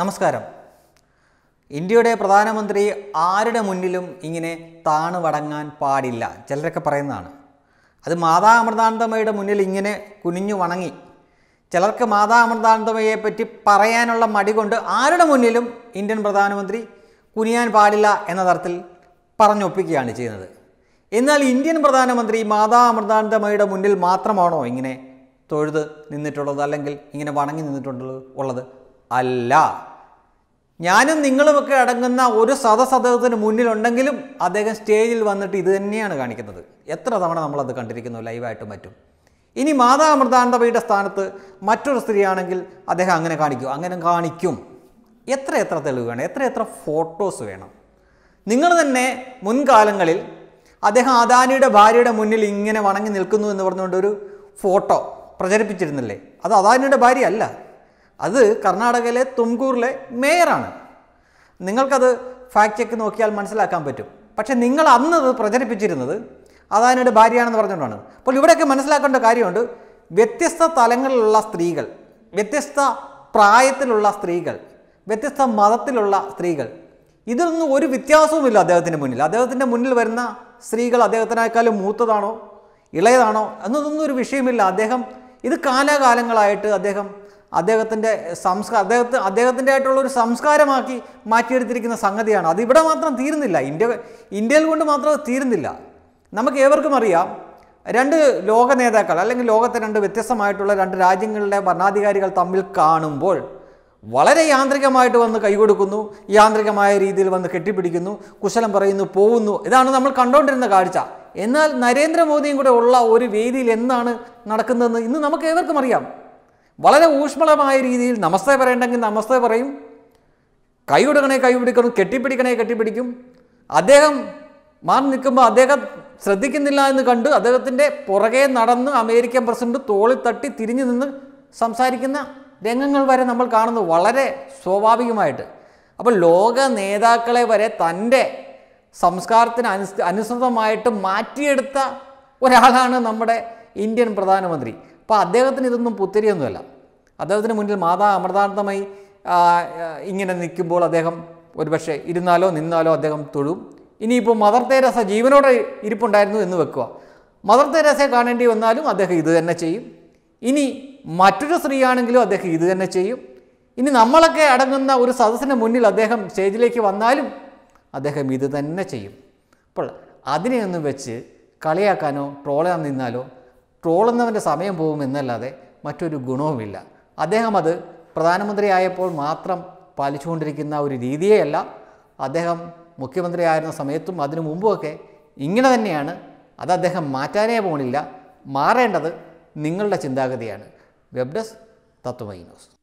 നമസ്കാരം ഇന്ത്യയുടെ പ്രധാനമന്ത്രി ആരുടെ മുന്നിലും ഇങ്ങനെ താണു വടങ്ങാൻ പാടില്ല ചിലരൊക്കെ പറയുന്നതാണ് അത് മാതാ അമൃതാനന്ദമയുടെ മുന്നിൽ ഇങ്ങനെ കുനിഞ്ഞു വണങ്ങി ചിലർക്ക് മാതാ അമൃതാനന്ദമയെ പറ്റി പറയാനുള്ള മടി കൊണ്ട് ആരുടെ മുന്നിലും ഇന്ത്യൻ പ്രധാനമന്ത്രി കുനിയാൻ പാടില്ല എന്ന തരത്തിൽ പറഞ്ഞൊപ്പിക്കുകയാണ് ചെയ്യുന്നത് എന്നാൽ ഇന്ത്യൻ പ്രധാനമന്ത്രി മാതാ അമൃതാനന്ദമയുടെ മുന്നിൽ മാത്രമാണോ ഇങ്ങനെ തൊഴുത് നിന്നിട്ടുള്ളത് അല്ലെങ്കിൽ ഇങ്ങനെ വണങ്ങി നിന്നിട്ടുള്ളത് ഉള്ളത് അല്ല ഞാനും നിങ്ങളുമൊക്കെ അടങ്ങുന്ന ഒരു സദസദത്തിന് മുന്നിലുണ്ടെങ്കിലും അദ്ദേഹം സ്റ്റേജിൽ വന്നിട്ട് ഇത് തന്നെയാണ് കാണിക്കുന്നത് എത്ര തവണ നമ്മളത് കണ്ടിരിക്കുന്നു ലൈവായിട്ടും മറ്റും ഇനി മാതാ സ്ഥാനത്ത് മറ്റൊരു സ്ത്രീയാണെങ്കിൽ അദ്ദേഹം അങ്ങനെ കാണിക്കും അങ്ങനെ കാണിക്കും എത്ര എത്ര തെളിവ് വേണം എത്ര എത്ര ഫോട്ടോസ് വേണം നിങ്ങൾ തന്നെ മുൻകാലങ്ങളിൽ അദ്ദേഹം അദാനിയുടെ ഭാര്യയുടെ മുന്നിൽ ഇങ്ങനെ വണങ്ങി നിൽക്കുന്നു എന്ന് പറഞ്ഞുകൊണ്ട് ഒരു ഫോട്ടോ പ്രചരിപ്പിച്ചിരുന്നില്ലേ അത് അദാനിയുടെ ഭാര്യ അല്ല അത് കർണാടകയിലെ തുംകൂറിലെ മേയറാണ് നിങ്ങൾക്കത് ഫാക്ട് ചെക്ക് നോക്കിയാൽ മനസ്സിലാക്കാൻ പറ്റും പക്ഷേ നിങ്ങൾ അന്ന് അത് പ്രചരിപ്പിച്ചിരുന്നത് അതാനയുടെ ഭാര്യയാണെന്ന് പറഞ്ഞുകൊണ്ടാണ് അപ്പോൾ ഇവിടെയൊക്കെ മനസ്സിലാക്കേണ്ട കാര്യമുണ്ട് വ്യത്യസ്ത തലങ്ങളിലുള്ള സ്ത്രീകൾ വ്യത്യസ്ത പ്രായത്തിലുള്ള സ്ത്രീകൾ വ്യത്യസ്ത മതത്തിലുള്ള സ്ത്രീകൾ ഇതിലൊന്നും ഒരു വ്യത്യാസവുമില്ല അദ്ദേഹത്തിൻ്റെ മുന്നിൽ അദ്ദേഹത്തിൻ്റെ മുന്നിൽ വരുന്ന സ്ത്രീകൾ അദ്ദേഹത്തിനേക്കാളും മൂത്തതാണോ ഇളയതാണോ എന്നതൊന്നും ഒരു വിഷയമില്ല അദ്ദേഹം ഇത് കാലാകാലങ്ങളായിട്ട് അദ്ദേഹം അദ്ദേഹത്തിൻ്റെ സംസ്കാര അദ്ദേഹത്തെ അദ്ദേഹത്തിൻ്റെ ആയിട്ടുള്ള ഒരു സംസ്കാരമാക്കി മാറ്റിയെടുത്തിരിക്കുന്ന സംഗതിയാണ് അത് ഇവിടെ മാത്രം തീരുന്നില്ല ഇന്ത്യ ഇന്ത്യയിൽ കൊണ്ട് മാത്രം തീരുന്നില്ല നമുക്ക് ഏവർക്കും അറിയാം രണ്ട് ലോക നേതാക്കൾ അല്ലെങ്കിൽ ലോകത്തെ രണ്ട് വ്യത്യസ്തമായിട്ടുള്ള രണ്ട് രാജ്യങ്ങളിലെ ഭരണാധികാരികൾ തമ്മിൽ കാണുമ്പോൾ വളരെ യാന്ത്രികമായിട്ട് വന്ന് കൈകൊടുക്കുന്നു യാന്ത്രികമായ രീതിയിൽ വന്ന് കെട്ടിപ്പിടിക്കുന്നു കുശലം പറയുന്നു പോകുന്നു ഇതാണ് നമ്മൾ കണ്ടുകൊണ്ടിരുന്ന കാഴ്ച എന്നാൽ നരേന്ദ്രമോദിയും കൂടെ ഉള്ള ഒരു വേദിയിൽ എന്താണ് നടക്കുന്നതെന്ന് ഇന്ന് നമുക്ക് ഏവർക്കും അറിയാം വളരെ ഊഷ്മളമായ രീതിയിൽ നമസ്തേ പറയണ്ടെങ്കിൽ നമസ്തേ പറയും കൈ കൈപിടിക്കണം കെട്ടിപ്പിടിക്കണേ കെട്ടിപ്പിടിക്കും അദ്ദേഹം മാറി നിൽക്കുമ്പോൾ അദ്ദേഹം ശ്രദ്ധിക്കുന്നില്ല എന്ന് കണ്ട് അദ്ദേഹത്തിൻ്റെ പുറകെ നടന്ന് അമേരിക്കൻ പ്രസിഡന്റ് തോളിൽ തട്ടി തിരിഞ്ഞു നിന്ന് സംസാരിക്കുന്ന രംഗങ്ങൾ വരെ നമ്മൾ കാണുന്നു വളരെ സ്വാഭാവികമായിട്ട് അപ്പോൾ ലോക നേതാക്കളെ വരെ തൻ്റെ സംസ്കാരത്തിന് അനുസ് അനുസൃതമായിട്ട് മാറ്റിയെടുത്ത ഒരാളാണ് നമ്മുടെ ഇന്ത്യൻ പ്രധാനമന്ത്രി അപ്പോൾ അദ്ദേഹത്തിന് ഇതൊന്നും പുത്തിരിയൊന്നുമല്ല അദ്ദേഹത്തിന് മുന്നിൽ മാതാ അമൃതാനന്ദമായി ഇങ്ങനെ നിൽക്കുമ്പോൾ അദ്ദേഹം ഒരുപക്ഷെ ഇരുന്നാലോ നിന്നാലോ അദ്ദേഹം തൊഴും ഇനിയിപ്പോൾ മദർ തേരസ ജീവനോടെ ഇരിപ്പുണ്ടായിരുന്നു എന്ന് വെക്കുക മദർ തെരേസയെ കാണേണ്ടി വന്നാലും അദ്ദേഹം ഇത് തന്നെ ചെയ്യും ഇനി മറ്റൊരു സ്ത്രീയാണെങ്കിലും അദ്ദേഹം ഇത് തന്നെ ചെയ്യും ഇനി നമ്മളൊക്കെ അടങ്ങുന്ന ഒരു സദസ്സിന് മുന്നിൽ അദ്ദേഹം സ്റ്റേജിലേക്ക് വന്നാലും അദ്ദേഹം ഇത് തന്നെ ചെയ്യും അപ്പോൾ അതിനെയൊന്നും വെച്ച് കളിയാക്കാനോ ട്രോളാൻ നിന്നാലോ ട്രോളുന്നവൻ്റെ സമയം പോകുമെന്നല്ലാതെ മറ്റൊരു ഗുണവുമില്ല അദ്ദേഹം അത് പ്രധാനമന്ത്രിയായപ്പോൾ മാത്രം പാലിച്ചുകൊണ്ടിരിക്കുന്ന ഒരു രീതിയെയല്ല അദ്ദേഹം ആയിരുന്ന സമയത്തും അതിനു മുമ്പുമൊക്കെ ഇങ്ങനെ തന്നെയാണ് അത് അദ്ദേഹം മാറ്റാനേ പോണില്ല മാറേണ്ടത് നിങ്ങളുടെ ചിന്താഗതിയാണ് വെബ് ഡെസ്ക് തത്വമൈനോസ്